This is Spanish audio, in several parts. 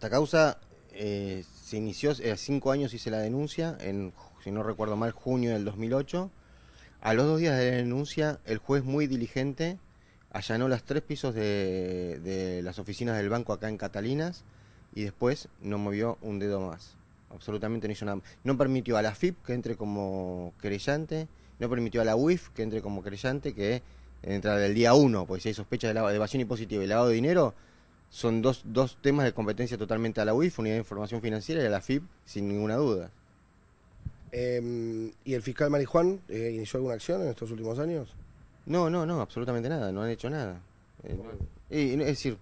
esta causa eh, se inició, hace cinco años hice la denuncia, en, si no recuerdo mal, junio del 2008. A los dos días de la denuncia, el juez muy diligente allanó las tres pisos de, las oficinas del banco acá en Catalinas y después no movió un dedo más. Absolutamente no hizo nada. No permitió a la FIP que entre como creyente no permitió a la UIF que entre como creyente que entra del día uno, porque si hay sospecha de, evasión impositiva y lavado de dinero, son dos, temas de competencia totalmente a la UIF, Unidad de Información Financiera y a la FIP sin ninguna duda. Em, ¿Y el fiscal Marijuán eh, inició alguna acción en estos últimos años? No, no, no, absolutamente nada, no han hecho nada. Eh, y, es decir,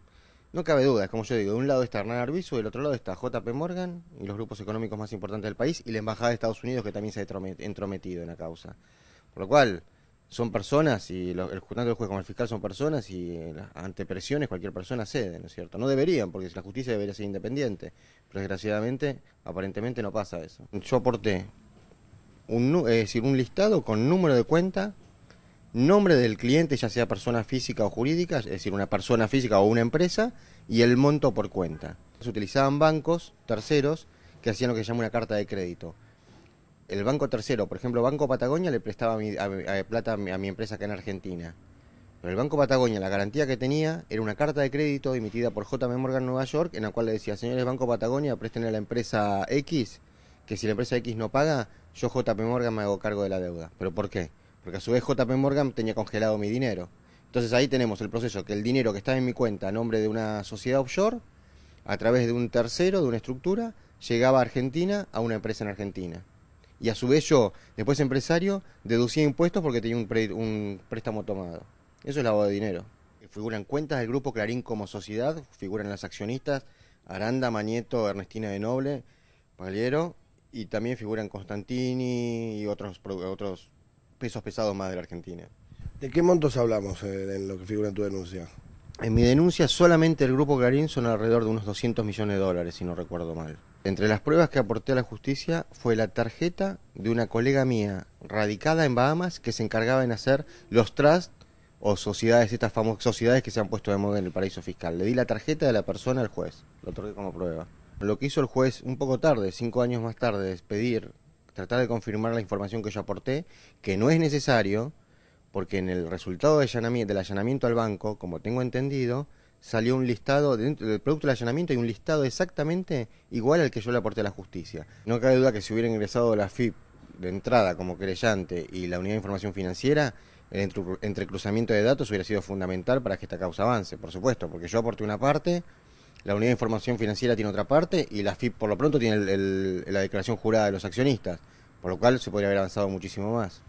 no cabe duda, como yo digo, de un lado está Hernán Arbizu, del otro lado está JP Morgan y los grupos económicos más importantes del país y la Embajada de Estados Unidos que también se ha entrometido en la causa. Por lo cual, son personas y el, tanto el juez como el fiscal son personas y eh, ante presiones cualquier persona cede, ¿no es cierto? No deberían, porque la justicia debería ser independiente, pero desgraciadamente aparentemente no pasa eso. Yo aporté un, decir, un listado con número de cuenta, nombre del cliente, ya sea persona física o jurídica, es decir, una persona física o una empresa, y el monto por cuenta. Se utilizaban bancos terceros que hacían lo que se llama una carta de crédito el banco tercero, por ejemplo, Banco Patagonia le prestaba mi, plata a mi, empresa acá en Argentina. Pero el Banco Patagonia, la garantía que tenía era una carta de crédito emitida por JM Morgan Nueva York, en la cual le decía, señores Banco Patagonia, presten a la empresa X, que si la empresa X no paga, yo JP Morgan me hago cargo de la deuda. ¿Pero por qué? Porque a su vez JP Morgan tenía congelado mi dinero. Entonces ahí tenemos el proceso, que el dinero que estaba en mi cuenta a nombre de una sociedad offshore, a través de un tercero, de una estructura, llegaba a Argentina, a una empresa en Argentina y a su vez yo, después empresario, deducía impuestos porque tenía un, préstamo tomado. Eso es lavado de dinero. Figuran cuentas del grupo Clarín como sociedad, figuran las accionistas Aranda, Mañeto, Ernestina de Noble, Paliero, y también figuran Constantini y otros, otros pesos pesados más de la Argentina. ¿De qué montos hablamos eh, en lo que figura en tu denuncia? En mi denuncia solamente el grupo Garín son alrededor de unos 200 millones de dólares, si no recuerdo mal. Entre las pruebas que aporté a la justicia fue la tarjeta de una colega mía radicada en Bahamas que se encargaba en hacer los trusts o sociedades, estas famosas sociedades que se han puesto de moda en el paraíso fiscal. Le di la tarjeta de la persona al juez, lo otorgué como prueba. Lo que hizo el juez un poco tarde, cinco años más tarde, es pedir, tratar de confirmar la información que yo aporté, que no es necesario, porque en el resultado de del allanamiento al banco, como tengo entendido, salió un listado, dentro del producto del allanamiento hay un listado exactamente igual al que yo le aporté a la justicia. No cabe duda que si hubiera ingresado la FIP de entrada como creyente y la Unidad de Información Financiera, el entrecruzamiento de datos hubiera sido fundamental para que esta causa avance, por supuesto, porque yo aporté una parte, la Unidad de Información Financiera tiene otra parte y la FIP por lo pronto tiene la declaración jurada de los accionistas, por lo cual se podría haber avanzado muchísimo más.